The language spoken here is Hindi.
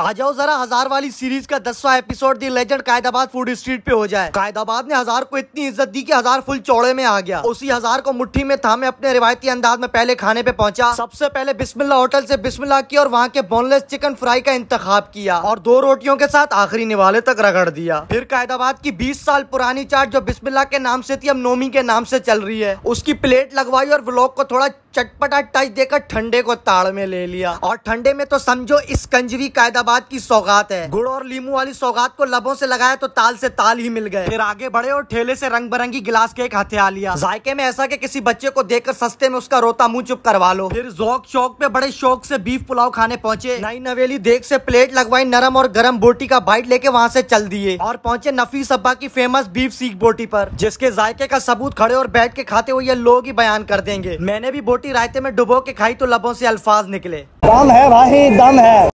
आ जाओ जरा हजार वाली सीरीज का दसवा एपिसोड दी लेजेंड कायदाबाद फूड स्ट्रीट पे हो जाए कायदाबाद ने हजार को इतनी इज्जत दी कि हजार फुल चौड़े में आ गया उसी हजार को मुट्ठी में थामे अपने रिवायती अंदाज में पहले खाने पे पहुंचा सबसे पहले बिस्मिल्ला होटल से बिस्मिल्ला की और वहाँ के बोनलेस चिकन फ्राई का इंतखाब किया और दो रोटियों के साथ आखिरी निवाले तक रगड़ दिया फिर कायदाबाद की बीस साल पुरानी चाट जो बिस्मिल्ला के नाम से थी अब नोमी के नाम से चल रही है उसकी प्लेट लगवाई और ब्लॉग को थोड़ा चटपटा टच देकर ठंडे को ताड़ में ले लिया और ठंडे में तो समझो इस कंजवी कायदाबाद की सौगात है गुड़ और लीम वाली सौगात को लबों से लगाया तो ताल से ताल ही मिल गए फिर आगे बढ़े और ठेले से रंग बिरंगी गिलास के एक हथियार लिया जायके में ऐसा के किसी बच्चे को देखकर सस्ते में उसका रोता मुंह चुप करवा लो फिर जोक शौक पे बड़े शौक से बीफ पुलाव खाने पहुंचे नई नवेली देख से प्लेट लगवाई नरम और गर्म बोटी का बाइट लेके वहाँ से चल दिए और पहुंचे नफीस अब्बा की फेमस बीफ सीख बोटी पर जिसके जायके का सबूत खड़े और बैठ के खाते हुए ये लोग ही बयान कर देंगे मैंने भी बोटी रोटी रायते में डुबो के खाई तो लबों से अल्फाज निकले दम है भाई दम है